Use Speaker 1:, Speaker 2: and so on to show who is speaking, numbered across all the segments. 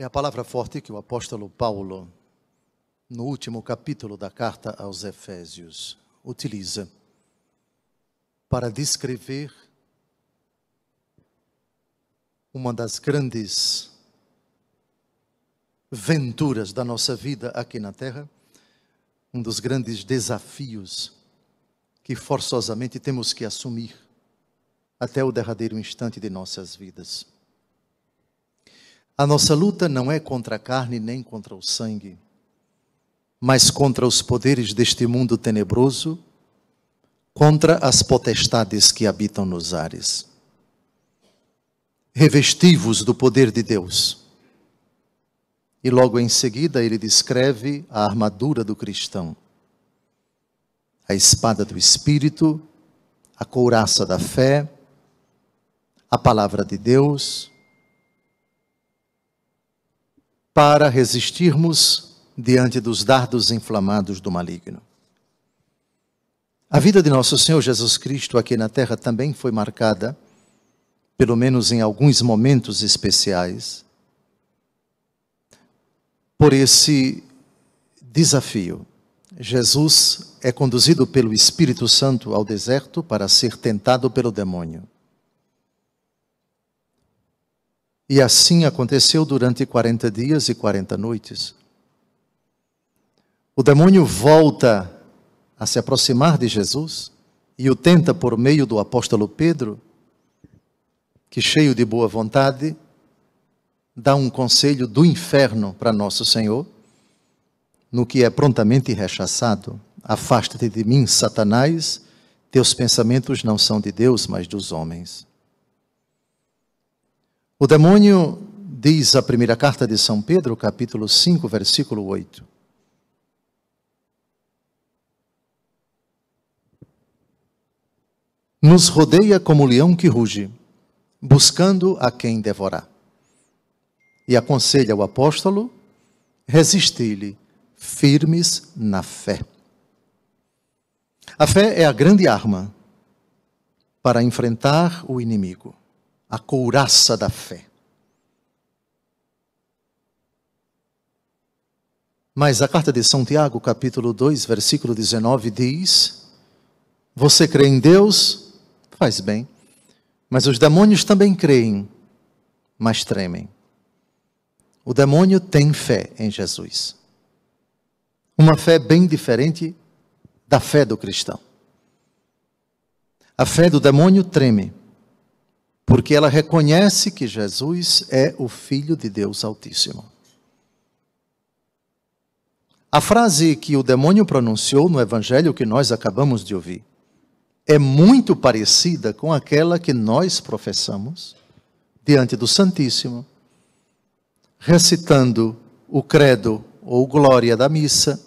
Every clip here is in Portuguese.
Speaker 1: É a palavra forte que o apóstolo Paulo, no último capítulo da carta aos Efésios, utiliza para descrever uma das grandes venturas da nossa vida aqui na Terra, um dos grandes desafios que forçosamente temos que assumir até o derradeiro instante de nossas vidas. A nossa luta não é contra a carne nem contra o sangue, mas contra os poderes deste mundo tenebroso, contra as potestades que habitam nos ares. Revestivos do poder de Deus. E logo em seguida ele descreve a armadura do cristão, a espada do espírito, a couraça da fé, a palavra de Deus, para resistirmos diante dos dardos inflamados do maligno. A vida de nosso Senhor Jesus Cristo aqui na terra também foi marcada, pelo menos em alguns momentos especiais, por esse desafio. Jesus é conduzido pelo Espírito Santo ao deserto para ser tentado pelo demônio. E assim aconteceu durante 40 dias e 40 noites. O demônio volta a se aproximar de Jesus e o tenta por meio do apóstolo Pedro, que, cheio de boa vontade, dá um conselho do inferno para nosso Senhor, no que é prontamente rechaçado: Afasta-te de mim, Satanás, teus pensamentos não são de Deus, mas dos homens. O demônio diz a primeira carta de São Pedro, capítulo 5, versículo 8. Nos rodeia como o leão que ruge, buscando a quem devorar. E aconselha o apóstolo: resisti-lhe, firmes na fé. A fé é a grande arma para enfrentar o inimigo a couraça da fé. Mas a carta de São Tiago, capítulo 2, versículo 19, diz: Você crê em Deus? Faz bem. Mas os demônios também creem, mas tremem. O demônio tem fé em Jesus. Uma fé bem diferente da fé do cristão. A fé do demônio treme porque ela reconhece que Jesus é o Filho de Deus Altíssimo. A frase que o demônio pronunciou no evangelho que nós acabamos de ouvir é muito parecida com aquela que nós professamos diante do Santíssimo, recitando o credo ou glória da missa.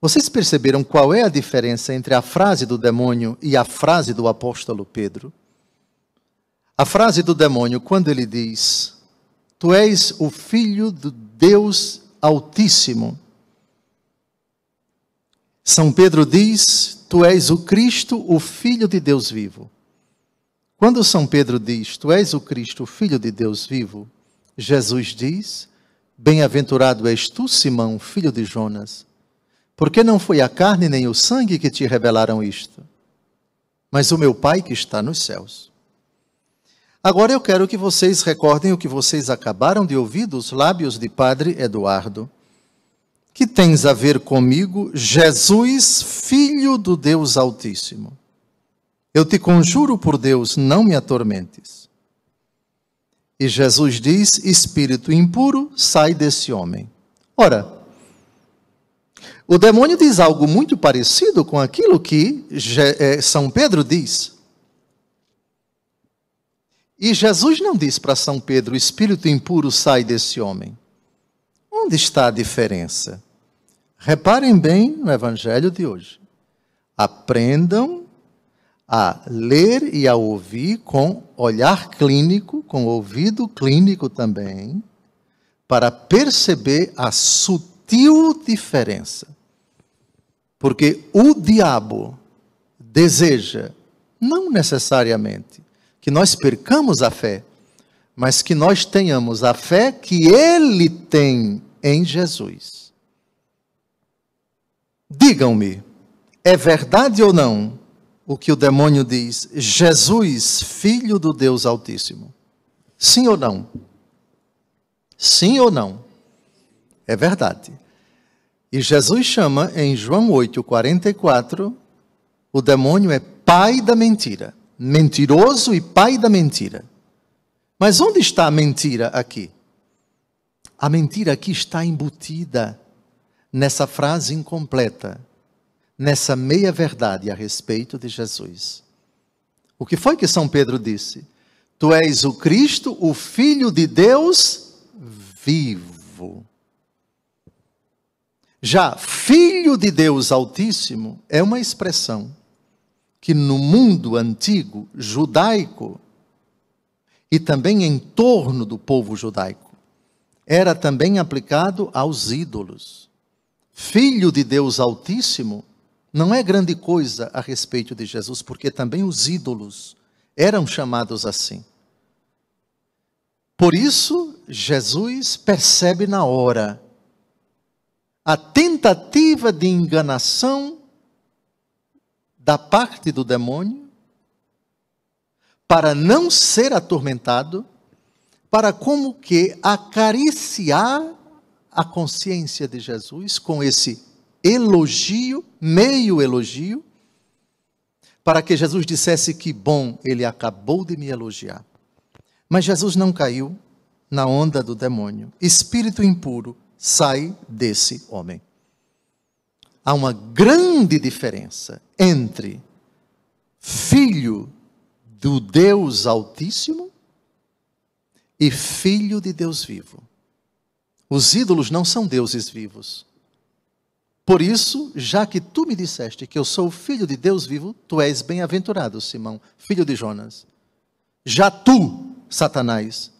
Speaker 1: Vocês perceberam qual é a diferença entre a frase do demônio e a frase do apóstolo Pedro? A frase do demônio, quando ele diz: Tu és o filho do Deus Altíssimo. São Pedro diz: Tu és o Cristo, o Filho de Deus vivo. Quando São Pedro diz: Tu és o Cristo, o Filho de Deus vivo, Jesus diz: Bem-aventurado és tu, Simão, filho de Jonas, porque não foi a carne nem o sangue que te revelaram isto, mas o meu Pai que está nos céus. Agora eu quero que vocês recordem o que vocês acabaram de ouvir dos lábios de Padre Eduardo. Que tens a ver comigo, Jesus, filho do Deus Altíssimo? Eu te conjuro por Deus, não me atormentes. E Jesus diz: Espírito impuro, sai desse homem. Ora, o demônio diz algo muito parecido com aquilo que eh, São Pedro diz. E Jesus não disse para São Pedro: o espírito impuro sai desse homem. Onde está a diferença? Reparem bem no evangelho de hoje. Aprendam a ler e a ouvir com olhar clínico, com ouvido clínico também, para perceber a sutil diferença. Porque o diabo deseja, não necessariamente, que nós percamos a fé, mas que nós tenhamos a fé que Ele tem em Jesus. Digam-me, é verdade ou não o que o demônio diz? Jesus, filho do Deus Altíssimo. Sim ou não? Sim ou não? É verdade. E Jesus chama em João 8, 44, o demônio é pai da mentira mentiroso e pai da mentira. Mas onde está a mentira aqui? A mentira aqui está embutida nessa frase incompleta, nessa meia-verdade a respeito de Jesus. O que foi que São Pedro disse? Tu és o Cristo, o Filho de Deus vivo. Já filho de Deus Altíssimo é uma expressão que no mundo antigo judaico e também em torno do povo judaico era também aplicado aos ídolos. Filho de Deus Altíssimo não é grande coisa a respeito de Jesus, porque também os ídolos eram chamados assim. Por isso, Jesus percebe na hora a tentativa de enganação da parte do demônio para não ser atormentado, para como que acariciar a consciência de Jesus com esse elogio, meio elogio, para que Jesus dissesse que bom, ele acabou de me elogiar. Mas Jesus não caiu na onda do demônio. Espírito impuro, sai desse homem há uma grande diferença entre filho do Deus Altíssimo e filho de Deus vivo. Os ídolos não são deuses vivos. Por isso, já que tu me disseste que eu sou filho de Deus vivo, tu és bem-aventurado, Simão, filho de Jonas. Já tu, Satanás,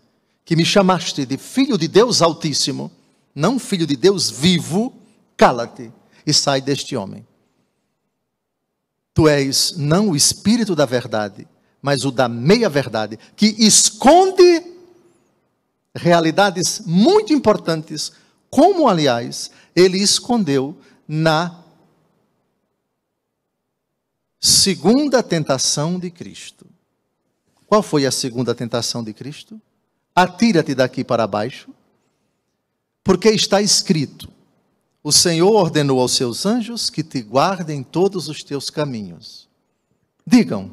Speaker 1: que me chamaste de filho de Deus Altíssimo, não filho de Deus vivo, cala-te e sai deste homem. Tu és não o espírito da verdade, mas o da meia-verdade, que esconde realidades muito importantes, como, aliás, ele escondeu na segunda tentação de Cristo. Qual foi a segunda tentação de Cristo? Atira-te daqui para baixo, porque está escrito: o Senhor ordenou aos seus anjos que te guardem todos os teus caminhos. Digam,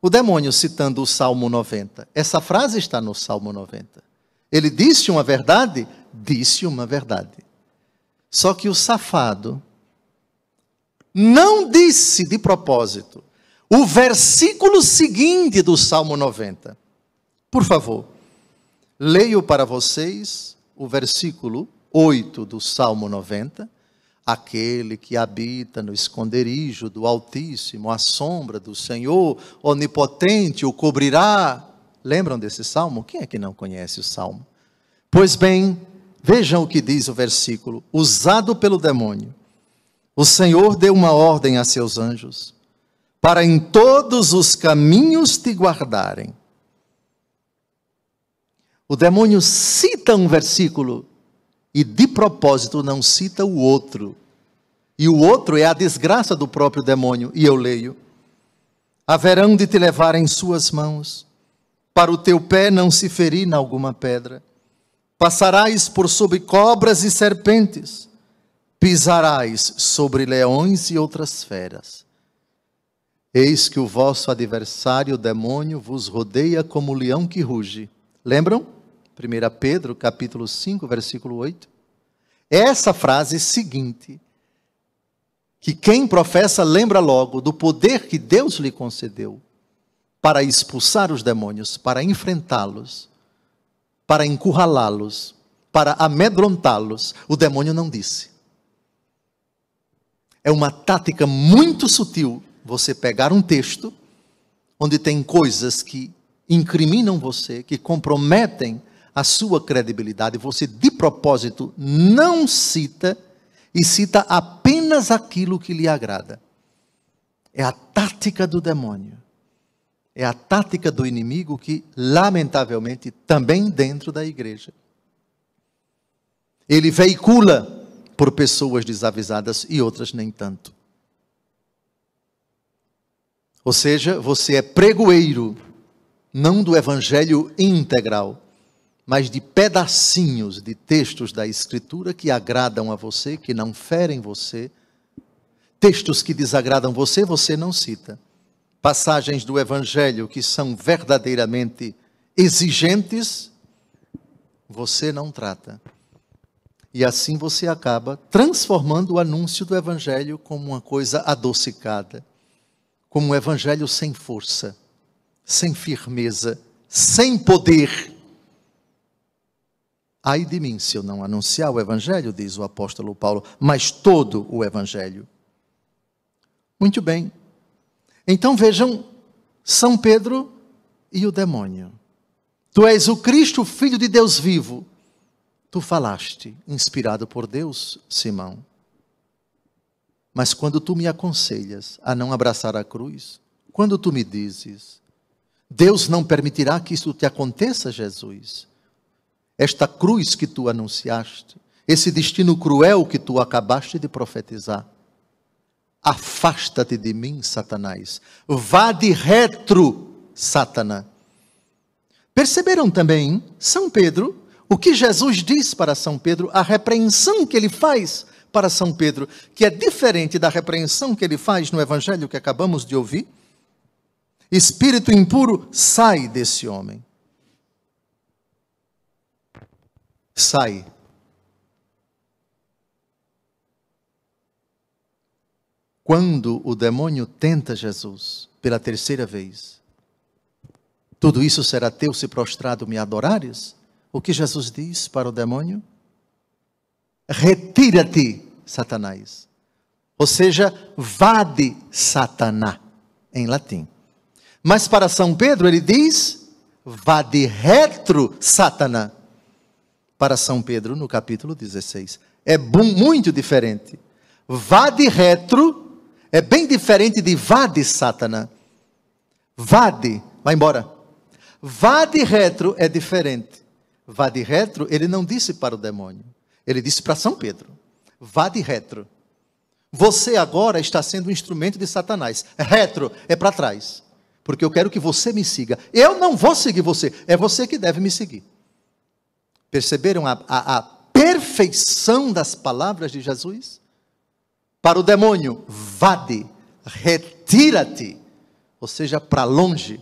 Speaker 1: o demônio citando o Salmo 90. Essa frase está no Salmo 90. Ele disse uma verdade? Disse uma verdade. Só que o safado não disse de propósito o versículo seguinte do Salmo 90. Por favor, leio para vocês o versículo 8 do Salmo 90, aquele que habita no esconderijo do Altíssimo, a sombra do Senhor onipotente o cobrirá. Lembram desse salmo? Quem é que não conhece o salmo? Pois bem, vejam o que diz o versículo: usado pelo demônio, o Senhor deu uma ordem a seus anjos para em todos os caminhos te guardarem. O demônio cita um versículo e de propósito não cita o outro. E o outro é a desgraça do próprio demônio, e eu leio: Haverão de te levar em suas mãos, para o teu pé não se ferir em alguma pedra. Passarás por sobre cobras e serpentes, pisarás sobre leões e outras feras. Eis que o vosso adversário, o demônio, vos rodeia como o leão que ruge. Lembram? 1 Pedro, capítulo 5, versículo 8, é essa frase seguinte, que quem professa lembra logo do poder que Deus lhe concedeu para expulsar os demônios, para enfrentá-los, para encurralá-los, para amedrontá-los. O demônio não disse. É uma tática muito sutil você pegar um texto onde tem coisas que incriminam você, que comprometem a sua credibilidade, você de propósito não cita e cita apenas aquilo que lhe agrada. É a tática do demônio. É a tática do inimigo que, lamentavelmente, também dentro da igreja. Ele veicula por pessoas desavisadas e outras nem tanto. Ou seja, você é pregoeiro, não do evangelho integral, mas de pedacinhos de textos da Escritura que agradam a você, que não ferem você. Textos que desagradam você, você não cita. Passagens do Evangelho que são verdadeiramente exigentes, você não trata. E assim você acaba transformando o anúncio do Evangelho como uma coisa adocicada, como um Evangelho sem força, sem firmeza, sem poder Ai de mim se eu não anunciar o Evangelho, diz o apóstolo Paulo, mas todo o Evangelho. Muito bem. Então vejam São Pedro e o demônio. Tu és o Cristo, filho de Deus vivo. Tu falaste, inspirado por Deus, Simão. Mas quando tu me aconselhas a não abraçar a cruz, quando tu me dizes, Deus não permitirá que isto te aconteça, Jesus esta cruz que tu anunciaste, esse destino cruel que tu acabaste de profetizar. Afasta-te de mim, Satanás. Vá de retro, Satanás. Perceberam também, São Pedro, o que Jesus diz para São Pedro, a repreensão que ele faz para São Pedro, que é diferente da repreensão que ele faz no evangelho que acabamos de ouvir? Espírito impuro, sai desse homem. sai. Quando o demônio tenta Jesus pela terceira vez, tudo isso será teu se prostrado me adorares? O que Jesus diz para o demônio? Retira-te, Satanás. Ou seja, vade Satanás, em latim. Mas para São Pedro ele diz: vade retro Satanás para São Pedro no capítulo 16. É muito diferente. Vá de retro é bem diferente de vá de Satanás. Vá de, vai embora. Vá de retro é diferente. Vá de retro, ele não disse para o demônio. Ele disse para São Pedro: vá de retro. Você agora está sendo um instrumento de Satanás. Retro é para trás. Porque eu quero que você me siga. Eu não vou seguir você, é você que deve me seguir. Perceberam a, a, a perfeição das palavras de Jesus? Para o demônio, vade, retira-te, ou seja, para longe.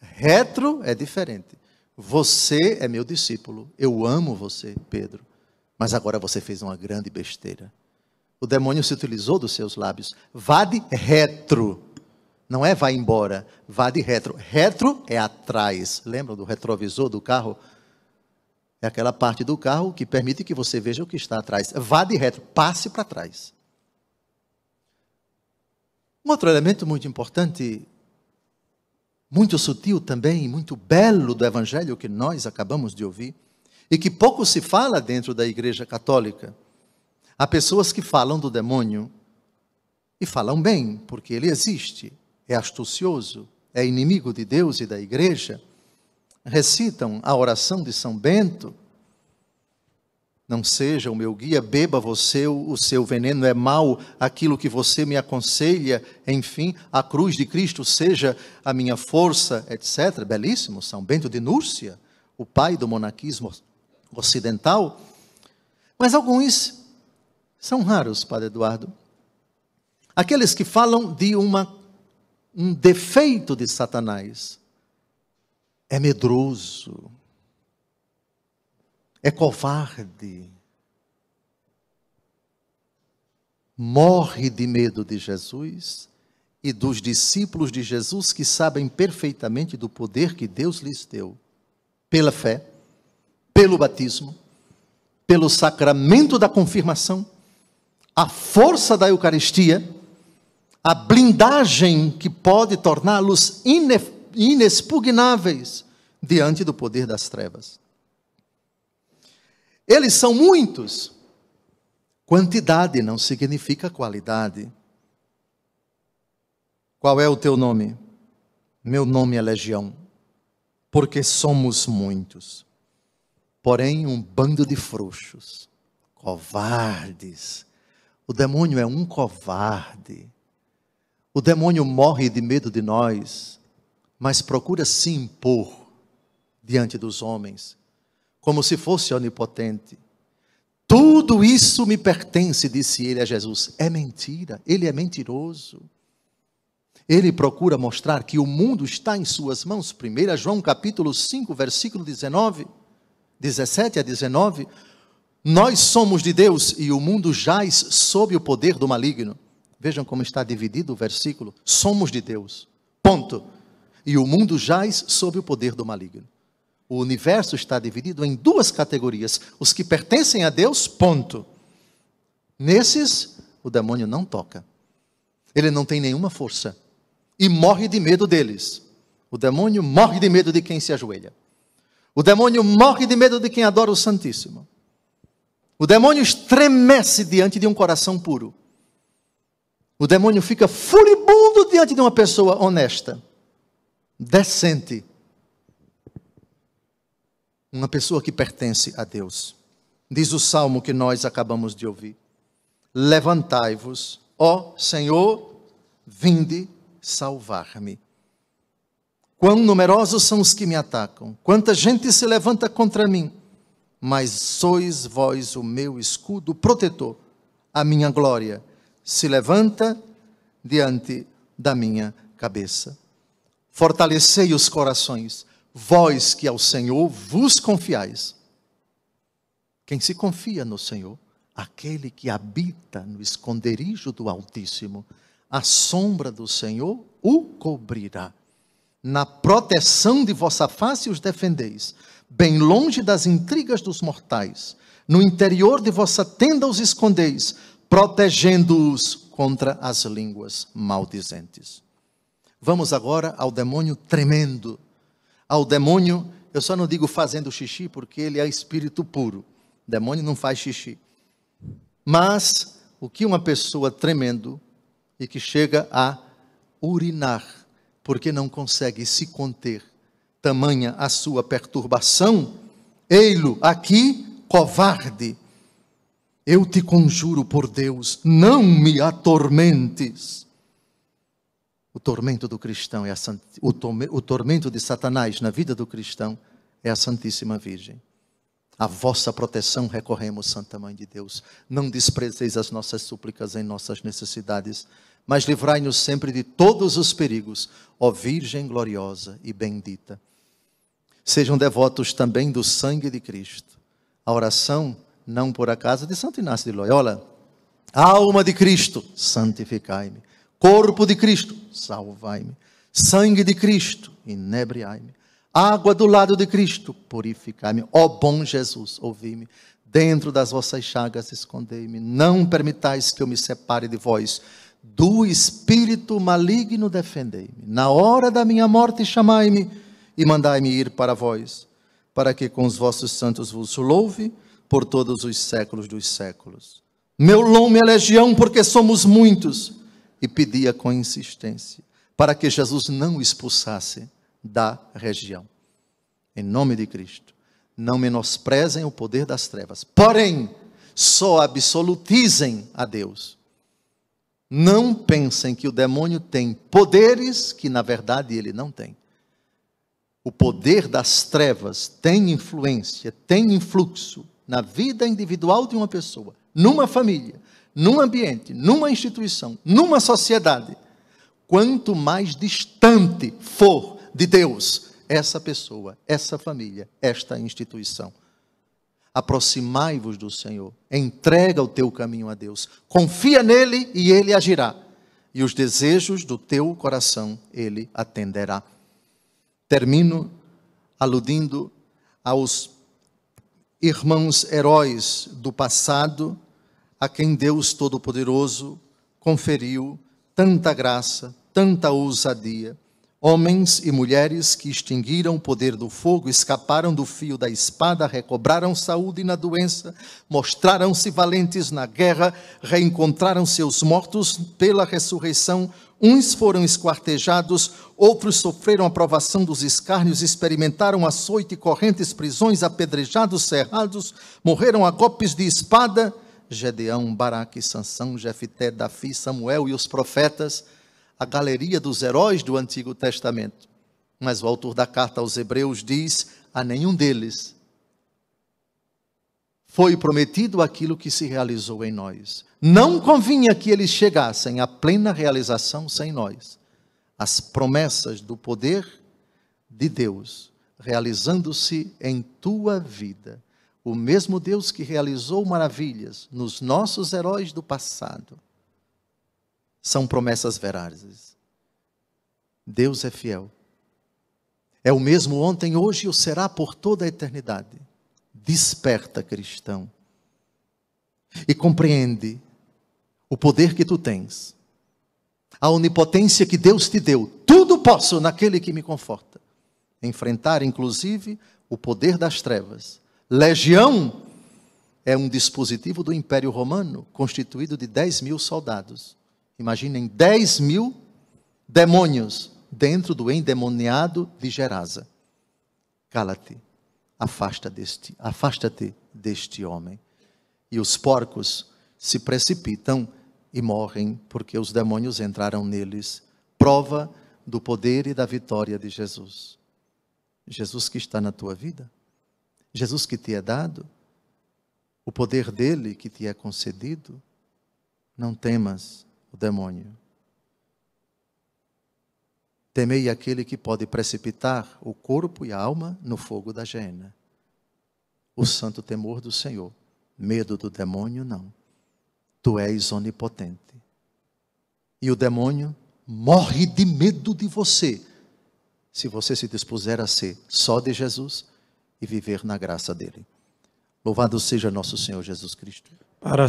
Speaker 1: Retro é diferente. Você é meu discípulo. Eu amo você, Pedro. Mas agora você fez uma grande besteira. O demônio se utilizou dos seus lábios. Vade retro. Não é vai embora. Vade retro. Retro é atrás. Lembra do retrovisor do carro? É aquela parte do carro que permite que você veja o que está atrás. Vá de retro, passe para trás. Um outro elemento muito importante, muito sutil também, muito belo do evangelho que nós acabamos de ouvir, e que pouco se fala dentro da Igreja Católica. Há pessoas que falam do demônio e falam bem, porque ele existe, é astucioso, é inimigo de Deus e da Igreja recitam a oração de São Bento, não seja o meu guia, beba você o seu veneno, é mau, aquilo que você me aconselha, enfim, a cruz de Cristo seja a minha força, etc. Belíssimo, São Bento de Núrcia, o pai do monaquismo ocidental. Mas alguns são raros, Padre Eduardo. Aqueles que falam de uma, um defeito de Satanás é medroso, é covarde, morre de medo de Jesus e dos discípulos de Jesus que sabem perfeitamente do poder que Deus lhes deu pela fé, pelo batismo, pelo sacramento da confirmação, a força da Eucaristia, a blindagem que pode torná-los inefáveis inexpugnáveis diante do poder das trevas. Eles são muitos. Quantidade não significa qualidade. Qual é o teu nome? Meu nome é Legião, porque somos muitos. Porém, um bando de frouxos, covardes. O demônio é um covarde. O demônio morre de medo de nós mas procura se impor diante dos homens, como se fosse onipotente. Tudo isso me pertence, disse ele a Jesus. É mentira, ele é mentiroso. Ele procura mostrar que o mundo está em suas mãos. 1 João capítulo 5, versículo 19, 17 a 19. Nós somos de Deus e o mundo jaz sob o poder do maligno. Vejam como está dividido o versículo. Somos de Deus. Ponto e o mundo jaz sob o poder do maligno. O universo está dividido em duas categorias: os que pertencem a Deus, ponto. Nesses, o demônio não toca. Ele não tem nenhuma força e morre de medo deles. O demônio morre de medo de quem se ajoelha. O demônio morre de medo de quem adora o Santíssimo. O demônio estremece diante de um coração puro. O demônio fica furibundo diante de uma pessoa honesta decente. Uma pessoa que pertence a Deus. Diz o salmo que nós acabamos de ouvir: Levantai-vos, ó Senhor, vinde salvar-me. Quão numerosos são os que me atacam, quanta gente se levanta contra mim, mas sois vós o meu escudo protetor, a minha glória se levanta diante da minha cabeça fortalecei os corações, vós que ao Senhor vos confiais. Quem se confia no Senhor, aquele que habita no esconderijo do Altíssimo, a sombra do Senhor o cobrirá. Na proteção de vossa face os defendeis, bem longe das intrigas dos mortais. No interior de vossa tenda os escondeis, protegendo-os contra as línguas maldizentes. Vamos agora ao demônio tremendo. Ao demônio, eu só não digo fazendo xixi porque ele é espírito puro. O demônio não faz xixi. Mas o que uma pessoa tremendo e que chega a urinar porque não consegue se conter, tamanha a sua perturbação, ei-lo aqui covarde. Eu te conjuro por Deus, não me atormentes. O tormento do cristão é a, o tormento de Satanás na vida do cristão é a Santíssima Virgem. A vossa proteção recorremos, Santa Mãe de Deus. Não desprezeis as nossas súplicas em nossas necessidades, mas livrai-nos sempre de todos os perigos, ó Virgem gloriosa e bendita. Sejam devotos também do sangue de Cristo. A oração, não por acaso, de Santo Inácio de Loyola. Alma de Cristo, santificai-me. Corpo de Cristo, salvai-me. Sangue de Cristo, inebriai-me. Água do lado de Cristo, purificai-me. Ó bom Jesus, ouvi-me. Dentro das vossas chagas escondei-me. Não permitais que eu me separe de vós. Do espírito maligno defendei-me. Na hora da minha morte chamai-me e mandai-me ir para vós, para que com os vossos santos vos louve por todos os séculos dos séculos. Meu nome é legião, porque somos muitos e pedia com insistência para que Jesus não o expulsasse da região. Em nome de Cristo, não menosprezem o poder das trevas, porém, só absolutizem a Deus. Não pensem que o demônio tem poderes que, na verdade, ele não tem. O poder das trevas tem influência, tem influxo na vida individual de uma pessoa, numa família, num ambiente, numa instituição, numa sociedade, quanto mais distante for de Deus essa pessoa, essa família, esta instituição. Aproximai-vos do Senhor, entrega o teu caminho a Deus, confia nele e ele agirá, e os desejos do teu coração ele atenderá. Termino aludindo aos irmãos heróis do passado a quem Deus Todo-Poderoso conferiu tanta graça, tanta ousadia. Homens e mulheres que extinguiram o poder do fogo, escaparam do fio da espada, recobraram saúde na doença, mostraram-se valentes na guerra, reencontraram seus mortos pela ressurreição. Uns foram esquartejados, outros sofreram a provação dos escárnios, experimentaram açoite, correntes, prisões, apedrejados, cerrados, morreram a golpes de espada. Gedeão, Baraque, Sansão, Jefité, Dafi, Samuel e os profetas, a galeria dos heróis do Antigo Testamento. Mas o autor da carta aos Hebreus diz: a nenhum deles foi prometido aquilo que se realizou em nós. Não convinha que eles chegassem à plena realização sem nós. As promessas do poder de Deus realizando-se em tua vida o mesmo Deus que realizou maravilhas nos nossos heróis do passado, são promessas verazes. Deus é fiel. É o mesmo ontem, hoje e o será por toda a eternidade. Desperta, cristão, e compreende o poder que tu tens, a onipotência que Deus te deu. Tudo posso naquele que me conforta. Enfrentar, inclusive, o poder das trevas Legião é um dispositivo do Império Romano constituído de 10 mil soldados. Imaginem 10 mil demônios dentro do endemoniado de Gerasa. Cala-te, afasta deste, afasta-te deste homem. E os porcos se precipitam e morrem porque os demônios entraram neles. Prova do poder e da vitória de Jesus. Jesus que está na tua vida. Jesus que te é dado, o poder dele que te é concedido, não temas o demônio. Temei aquele que pode precipitar o corpo e a alma no fogo da jena. O santo temor do Senhor. Medo do demônio, não. Tu és onipotente. E o demônio morre de medo de você, se você se dispuser a ser só de Jesus e viver na graça dele. Louvado seja nosso Senhor Jesus Cristo. Para